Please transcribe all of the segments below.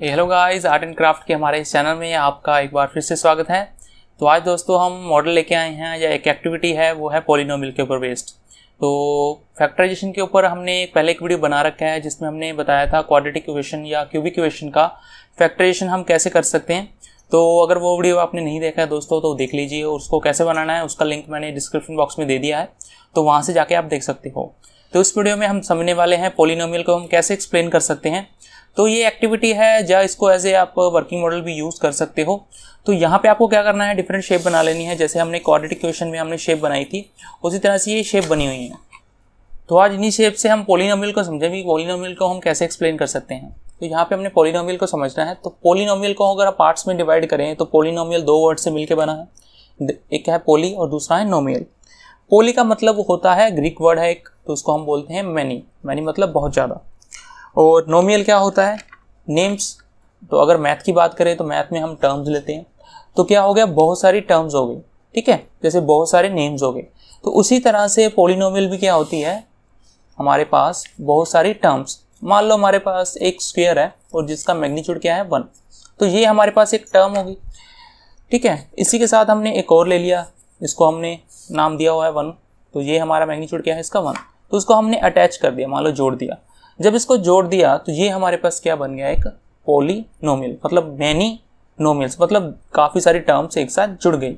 hello guys art and craft के हमारे इस चैनल में आपका एक बार फिर से स्वागत है तो आज दोस्तों हम मॉडल लेके आए हैं या एक एक्टिविटी है वो है पोलिनोमिल के ऊपर बेस्ड तो फैक्टराइजेशन के ऊपर हमने पहले एक वीडियो बना रखा है जिसमें हमने बताया था क्वाड्रेटिक क्वेश्चन या क्यूबिक क्वेश्चन का फैक्टराइजेशन हम कैसे कर सकते हैं तो अगर वो वीडियो आपने नहीं देखा है दोस्तों तो देख लीजिए उसको कैसे बनाना है उसका लिंक मैंने डिस्क्रिप्शन बॉक्स में दे दिया है तो वहाँ से जाके आप देख सकते हो तो इस वीडियो में हम समझने वाले हैं पोलिनोमियल को हम कैसे एक्सप्लेन कर सकते हैं तो ये एक्टिविटी है जहाँ इसको एज ए आप वर्किंग मॉडल भी यूज़ कर सकते हो तो यहाँ पे आपको क्या करना है डिफरेंट शेप बना लेनी है जैसे हमने क्वाड्रेटिक क्वेश्चन में हमने शेप बनाई थी उसी तरह से ये शेप बनी हुई है तो आज इन्हीं शेप से हम पोलिनोमियल को समझेंगे पोलिनोमियल को हम कैसे एक्सप्लेन कर सकते हैं तो यहाँ पे हमने पोलिनोमियल को समझना है तो पोलिनोमियल को अगर आप पार्ट्स में डिवाइड करें तो पोलिनोमियल दो वर्ड से मिलकर बना है एक है पोली और दूसरा है नोमियल पोली का मतलब होता है ग्रीक वर्ड है एक तो उसको हम बोलते हैं मैनी मैनी मतलब बहुत ज़्यादा और नोमियल क्या होता है नेम्स तो अगर मैथ की बात करें तो मैथ में हम टर्म्स लेते हैं तो क्या हो गया बहुत सारी टर्म्स हो गई ठीक है जैसे बहुत सारे नेम्स हो गए तो उसी तरह से पोलिनोमियल भी क्या होती है हमारे पास बहुत सारी टर्म्स मान लो हमारे पास एक स्क्वेयर है और जिसका मैग्नीट्यूड क्या है वन तो ये हमारे पास एक टर्म होगी ठीक है इसी के साथ हमने एक और ले लिया इसको हमने नाम दिया हुआ है वन तो ये हमारा मैग्नीट्यूड क्या है इसका वन तो उसको हमने अटैच कर दिया मान लो जोड़ दिया जब इसको जोड़ दिया तो ये हमारे पास क्या बन गया एक नोमिल मतलब मैनी नोमिल्स मतलब काफ़ी सारी टर्म्स एक साथ जुड़ गई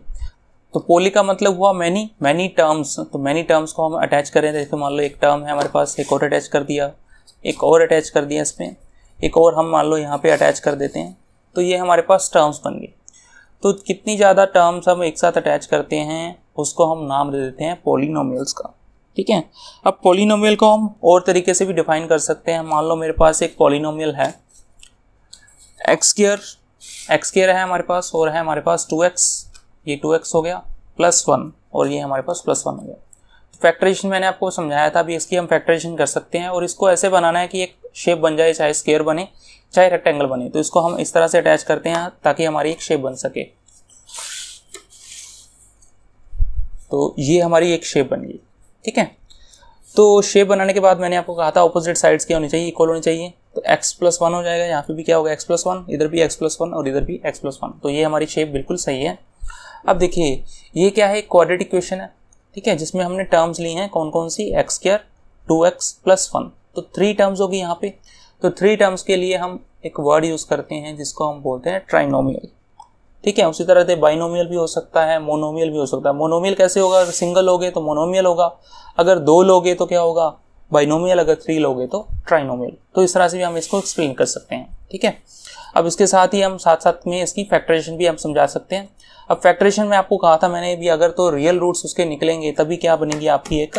तो पोली का मतलब हुआ मैनी मैनी टर्म्स तो मैनी टर्म्स को हम अटैच कर रहे थे जैसे मान लो एक टर्म है हमारे पास एक और अटैच कर दिया एक और अटैच कर दिया इसमें एक और हम मान लो यहाँ पे अटैच कर देते हैं तो ये हमारे पास टर्म्स बन गए तो कितनी ज़्यादा टर्म्स हम एक साथ अटैच करते हैं उसको हम नाम दे देते हैं पोलिनोमियल्स का ठीक है अब पोलिनोमियल को हम और तरीके से भी डिफाइन कर सकते हैं मान लो मेरे पास एक पोलिनोमियल है एक्स एक्सकेयर एक्स है हमारे पास और है हमारे पास टू एक्स ये टू एक्स हो गया प्लस वन और ये हमारे पास प्लस वन हो गया फैक्ट्रेशन तो मैंने आपको समझाया था अभी इसकी हम फैक्ट्रेशन कर सकते हैं और इसको ऐसे बनाना है कि एक शेप बन जाए चाहे स्केयर बने चाहे रेक्टेंगल बने तो इसको हम इस तरह से अटैच करते हैं ताकि हमारी एक शेप बन सके तो ये हमारी एक शेप बन गई ठीक है तो शेप बनाने के बाद मैंने आपको कहा था ऑपोजिट साइड्स क्या होनी चाहिए इक्वल होनी चाहिए तो x प्लस वन हो जाएगा यहाँ पे भी क्या होगा x प्लस वन इधर भी x प्लस वन और इधर भी x प्लस वन तो ये हमारी शेप बिल्कुल सही है अब देखिए ये क्या है क्वाड्रेटिक इक्वेशन है ठीक है जिसमें हमने टर्म्स ली हैं कौन कौन सी एक्स स्क्र टू एक्स प्लस वन तो थ्री टर्म्स होगी यहाँ पे तो थ्री टर्म्स के लिए हम एक वर्ड यूज़ करते हैं जिसको हम बोलते हैं ट्राइनोमियल ठीक है उसी तरह से बाइनोमियल भी हो सकता है मोनोमियल भी हो सकता है मोनोमियल कैसे होगा अगर सिंगल लोगे तो मोनोमियल होगा अगर दो लोगे तो क्या होगा बाइनोमियल अगर थ्री लोगे तो ट्राइनोमियल तो इस तरह से भी हम इसको एक्सप्लेन कर सकते हैं ठीक है अब इसके साथ ही हम साथ साथ में इसकी फैक्ट्रेशन भी हम समझा सकते हैं अब फैक्ट्रेशन में आपको कहा था मैंने भी अगर तो रियल रूट्स उसके निकलेंगे तभी क्या बनेगी आपकी एक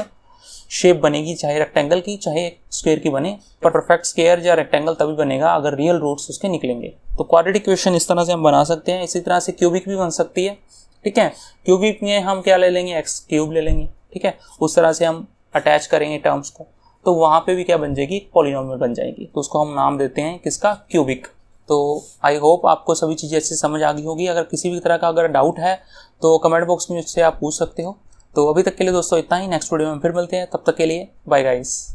शेप बनेगी चाहे रेक्टेंगल की चाहे स्क्वेयर की बने पर परफेक्ट स्क्वायर या रेक्टेंगल तभी बनेगा अगर रियल रूट्स उसके निकलेंगे तो क्वाड्रेटिक इक्वेशन इस तरह से हम बना सकते हैं इसी तरह से क्यूबिक भी बन सकती है ठीक है क्यूबिक में हम क्या ले लेंगे एक्स क्यूब ले लेंगे ठीक है उस तरह से हम अटैच करेंगे टर्म्स को तो वहाँ पर भी क्या बन जाएगी पॉलिनॉमियल बन जाएगी तो उसको हम नाम देते हैं किसका क्यूबिक तो आई होप आपको सभी चीज़ें अच्छी समझ आ गई होगी अगर किसी भी तरह का अगर डाउट है तो कमेंट बॉक्स में उससे आप पूछ सकते हो तो अभी तक के लिए दोस्तों इतना ही नेक्स्ट वीडियो में फिर मिलते हैं तब तक के लिए बाय गाइस